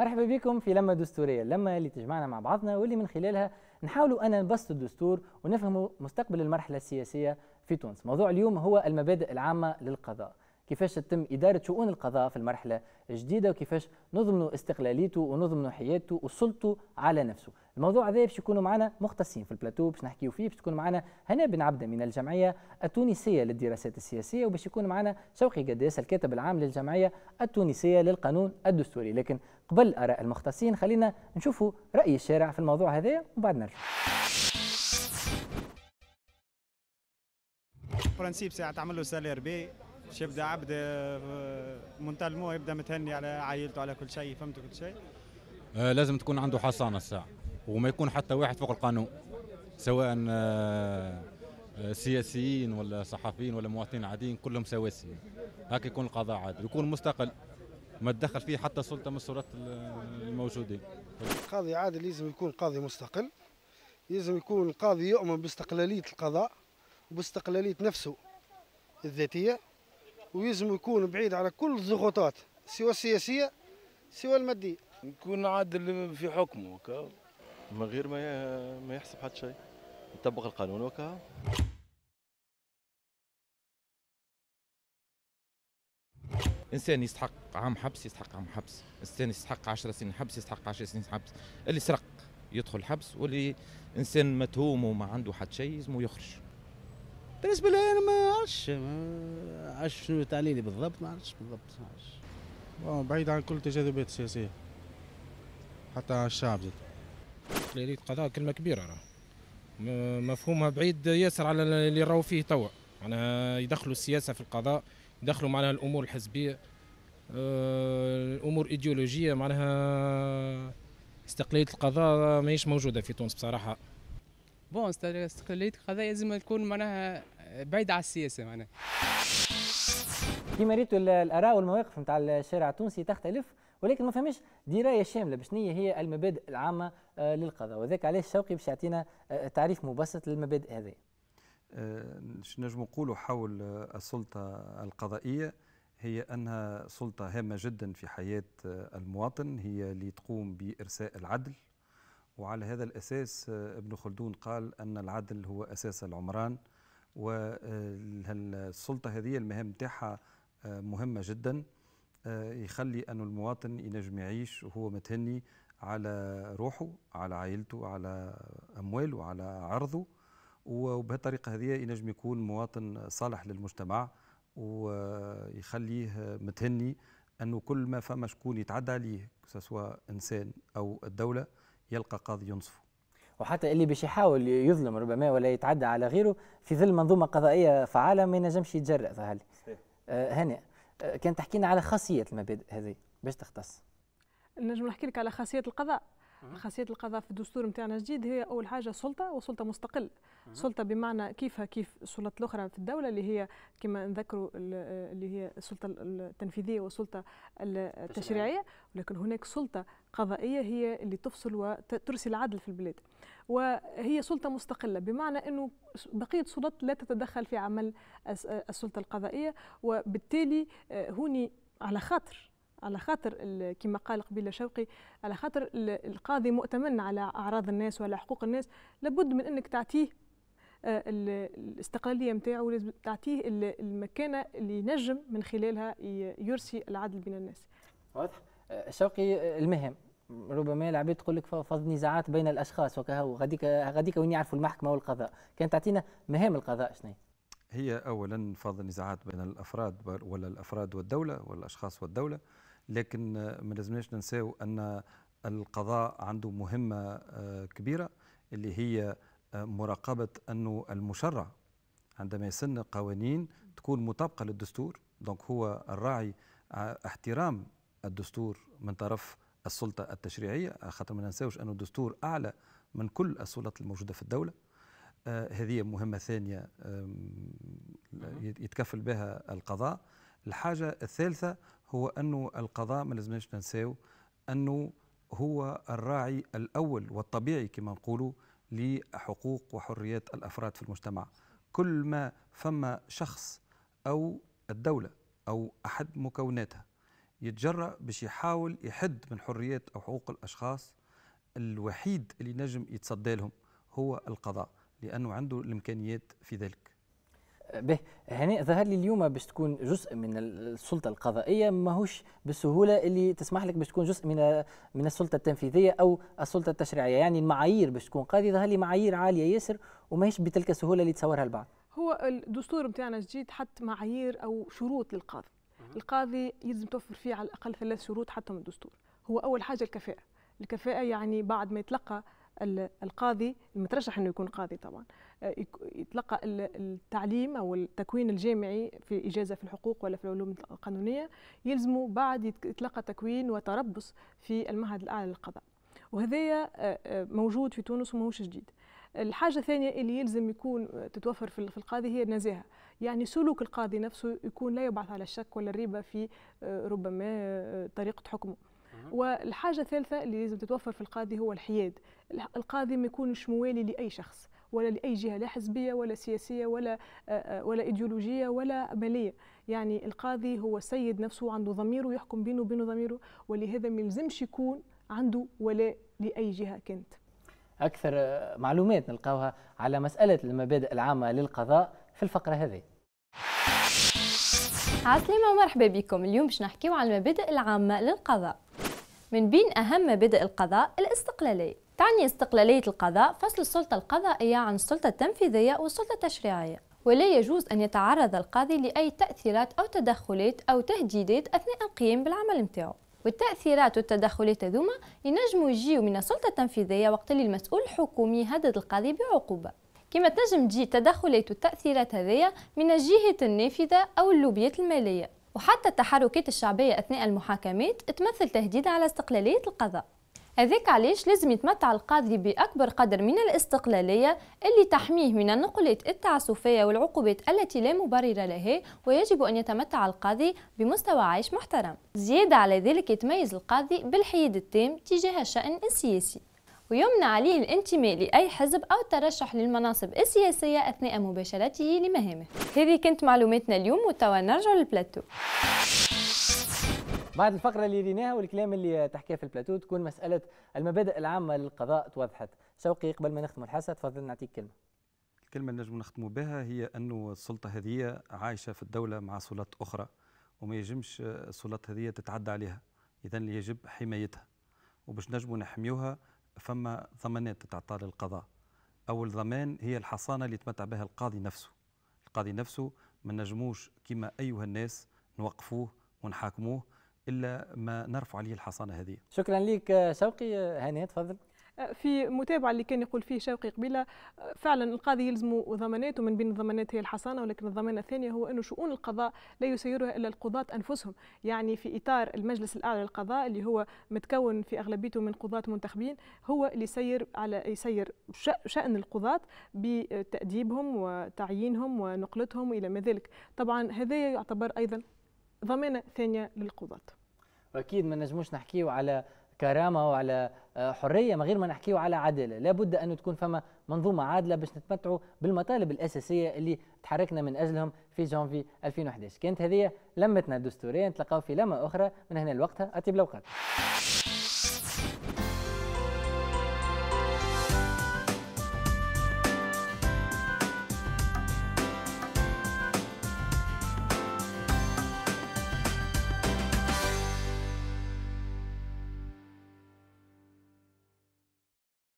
مرحبا بكم في لمة دستورية لمة اللي تجمعنا مع بعضنا واللي من خلالها نحاولوا أن نبسط الدستور ونفهم مستقبل المرحلة السياسية في تونس موضوع اليوم هو المبادئ العامة للقضاء كيفاش تتم إدارة شؤون القضاء في المرحلة الجديدة وكيفاش نضمنوا استقلاليته ونضمنوا حياته وسلطه على نفسه الموضوع هذا باش يكونوا معنا مختصين في البلاتو باش نحكيوا فيه باش تكون معنا هنا بن عبده من الجمعيه التونسيه للدراسات السياسيه وباش يكون معنا شوقي قداس الكاتب العام للجمعيه التونسيه للقانون الدستوري لكن قبل اراء المختصين خلينا نشوفوا راي الشارع في الموضوع هذا وبعد نرجع برانسيب ساعه تعمل له سالير بي باش يبدا عبد المو يبدا متهني على عائلته على كل شيء فهمت كل شيء آه لازم تكون عنده حصانه الساعه وما يكون حتى واحد فوق القانون سواء آه, آه، سياسيين ولا صحفيين ولا مواطنين عاديين كلهم سواسيين هكا يكون القضاء عادل يكون مستقل ما تدخل فيه حتى سلطه من السلطات الموجودين قاضي عادل لازم يكون قاضي مستقل لازم يكون القاضي يؤمن باستقلاليه القضاء وباستقلاليه نفسه الذاتيه ويزم يكون بعيد على كل الضغوطات سواء السياسيه سواء الماديه نكون عادل في حكمه وكا من غير ما ما يحسب حد شيء يطبق القانون وكا انسان يستحق عام حبس يستحق عام حبس انسان يستحق 10 سنين حبس يستحق 10 سنين حبس اللي سرق يدخل حبس واللي انسان متهوم وما عنده حد شيء يزمو يخرج بالنسبه لي انا ما عرفتش ما عرفتش شنو تعليلي بالضبط ما عرفتش بالضبط ما عرفتش بعيد عن كل التجاذبات السياسيه حتى عن الشعب زاد تقليلية قضاء كلمة كبيرة راه مفهومها بعيد ياسر على اللي راهو فيه توا معناها يدخلوا السياسة في القضاء يدخلوا معناها الأمور الحزبية آه، الأمور إيديولوجية معناها استقلالية القضاء ماهيش موجودة في تونس بصراحة بون استقلاليه القضاء لازم تكون معناها بعيد على السياسه معناها كيما ريتوا الاراء والمواقف نتاع الشارع التونسي تختلف ولكن ما فماش درايه شامله بشنية هي المبادئ العامه آه، للقضاء وذاك علاش شوقي باش يعطينا آه، تعريف مبسط للمبادئ هذه آه، نجم نقولوا حول السلطه القضائيه هي انها سلطه هامه جدا في حياه المواطن هي اللي تقوم بارساء العدل وعلى هذا الأساس آه، ابن خلدون قال أن العدل هو أساس العمران والسلطة آه، هذه المهام تاعها آه، مهمة جدا يخلي أن المواطن ينجم يعيش وهو متهني على روحه على عائلته على أمواله على عرضه وبهالطريقة هذه ينجم يكون مواطن صالح للمجتمع ويخليه متهني أنه كل ما فما شكون يتعدى عليه سواء إنسان أو الدولة يلقى قاضي ينصفه وحتى اللي باش يحاول يظلم ربما ولا يتعدى على غيره في ظل منظومه قضائيه فعاله ما ينجمش يتجرأ ظهر آه هاني آه كان تحكي لنا على خاصيه المبادئ هذه باش تختص نجم نحكي لك على خاصيه القضاء خاصيه القضاء في الدستور نتاعنا الجديد هي اول حاجه سلطه وسلطه مستقله سلطه بمعنى كيفها كيف السلطات الاخرى في الدوله اللي هي كما نذكروا اللي هي السلطه التنفيذيه والسلطه التشريعيه ولكن هناك سلطه قضائيه هي اللي تفصل وترسي العدل في البلاد وهي سلطه مستقله بمعنى انه بقيه السلطات لا تتدخل في عمل السلطه القضائيه وبالتالي آه، هوني على خاطر على خاطر كما قال قبيله شوقي على خاطر القاضي مؤتمن على اعراض الناس وعلى حقوق الناس لابد من انك تعطيه آه، الاستقلاليه نتاعو تعطيه المكانه اللي ينجم من خلالها يرسي العدل بين الناس واضح آه، شوقي آه، المهم ربما العباد تقول لك فض نزاعات بين الاشخاص وكهو غاديك غاديك وين يعرفوا المحكمه والقضاء كان تعطينا مهام القضاء شنو هي اولا فض النزاعات بين الافراد ولا الافراد والدوله والاشخاص والدوله لكن ما لازمناش ننساو أن القضاء عنده مهمة آه، كبيرة اللي هي آه، مراقبة أنه المشرع عندما يسن قوانين تكون مطابقة للدستور دونك هو الراعي آه، احترام الدستور من طرف السلطة التشريعية خاطر ما ننساوش انه الدستور أعلى من كل السلطات الموجودة في الدولة آه هذه مهمة ثانية يتكفل بها القضاء الحاجة الثالثة هو أنه القضاء ما لازمناش ننساو أنه هو الراعي الأول والطبيعي كما نقولوا لحقوق وحريات الأفراد في المجتمع كل ما فما شخص أو الدولة أو أحد مكوناتها يتجرأ باش يحاول يحد من حريات أو حقوق الأشخاص الوحيد اللي نجم يتصدى لهم هو القضاء لأنه عنده الإمكانيات في ذلك به هنا ظهر لي اليوم باش تكون جزء من السلطه القضائيه ماهوش بالسهوله اللي تسمح لك باش تكون جزء من من السلطه التنفيذيه او السلطه التشريعيه يعني المعايير باش تكون قاضي ظهر لي معايير عاليه ياسر وماهيش بتلك السهوله اللي تصورها البعض هو الدستور نتاعنا الجديد حط معايير او شروط للقاضي القاضي يلزم توفر فيه على الاقل ثلاث شروط حتى من الدستور هو اول حاجه الكفاءه الكفاءه يعني بعد ما يتلقى القاضي المترشح انه يكون قاضي طبعا آه، يتلقى التعليم او التكوين الجامعي في اجازه في الحقوق ولا في العلوم القانونيه يلزمه بعد يتلقى تكوين وتربص في المعهد الاعلى للقضاء وهذا آه، آه، موجود في تونس وماهوش جديد الحاجة الثانية اللي يلزم يكون تتوفر في القاضي هي النزاهة يعني سلوك القاضي نفسه يكون لا يبعث على الشك ولا الريبة في ربما طريقة حكمه والحاجه الثالثه اللي لازم تتوفر في القاضي هو الحياد القاضي ما يكونش موالي لاي شخص ولا لاي جهه لا حزبيه ولا سياسيه ولا ولا ايديولوجيه ولا ماليه يعني القاضي هو سيد نفسه عنده ضميره يحكم بينه وبين ضميره ولهذا ما يلزمش يكون عنده ولاء لاي جهه كانت اكثر معلومات نلقاوها على مساله المبادئ العامه للقضاء في الفقره هذه عسلامة ومرحبا بكم اليوم باش نحكيو على المبادئ العامة للقضاء من بين أهم مبادئ القضاء الاستقلالية تعني استقلالية القضاء فصل السلطة القضائية عن السلطة التنفيذية والسلطة التشريعية ولا يجوز أن يتعرض القاضي لأي تأثيرات أو تدخلات أو تهديدات أثناء القيام بالعمل متاعه والتأثيرات والتدخلات ذوما ينجموا يجيو من السلطة التنفيذية وقت اللي المسؤول الحكومي هدد القاضي بعقوبة كما تنجم تجي التدخلات والتأثيرات هذيا من الجهة النافذة أو اللوبيات المالية وحتى التحركات الشعبية أثناء المحاكمات تمثل تهديد على استقلالية القضاء هذاك علاش لازم يتمتع القاضي بأكبر قدر من الاستقلالية اللي تحميه من النقلات التعسفية والعقوبات التي لا مبرر لها ويجب أن يتمتع القاضي بمستوى عيش محترم زيادة على ذلك يتميز القاضي بالحياد التام تجاه الشأن السياسي ويمنع عليه الانتماء لأي حزب أو الترشح للمناصب السياسية أثناء مباشرته لمهامه هذه كانت معلوماتنا اليوم وتوا نرجع للبلاتو بعد الفقرة اللي ريناها والكلام اللي تحكيه في البلاتو تكون مسألة المبادئ العامة للقضاء توضحت شوقي قبل ما نختم الحصة تفضل نعطيك كلمة الكلمة اللي نجم نختموا بها هي أنه السلطة هذه عايشة في الدولة مع سلطات أخرى وما يجمش السلطات هذه تتعدى عليها إذا يجب حمايتها وباش نجموا نحميوها فما ضمانات تتعطى للقضاء اول ضمان هي الحصانه اللي يتمتع بها القاضي نفسه القاضي نفسه ما نجموش كما ايها الناس نوقفوه ونحاكموه الا ما نرفع عليه الحصانه هذه شكرا لك شوقي هاني تفضل في متابعه اللي كان يقول فيه شوقي قبيله آه، فعلا القاضي يلزم ضمانات ومن بين الضمانات هي الحصانه ولكن الضمانة الثانيه هو انه شؤون القضاء لا يسيرها الا القضاة انفسهم يعني في اطار المجلس الاعلى للقضاء اللي هو متكون في اغلبيته من قضاة منتخبين هو اللي يسير على يسير شان القضاة بتاديبهم وتعيينهم ونقلتهم والى ما ذلك طبعا هذا يعتبر ايضا ضمانه ثانيه للقضاة اكيد ما نجموش نحكيو على كرامه وعلى آه، حريه من غير ما نحكيه على عداله لابد ان تكون فما منظومه عادله باش نتمتعوا بالمطالب الاساسيه اللي تحركنا من اجلهم في جانفي 2011 كانت هذه لمتنا الدستوريه نتلقاو في لمه اخرى من هنا لوقتها اطيب الاوقات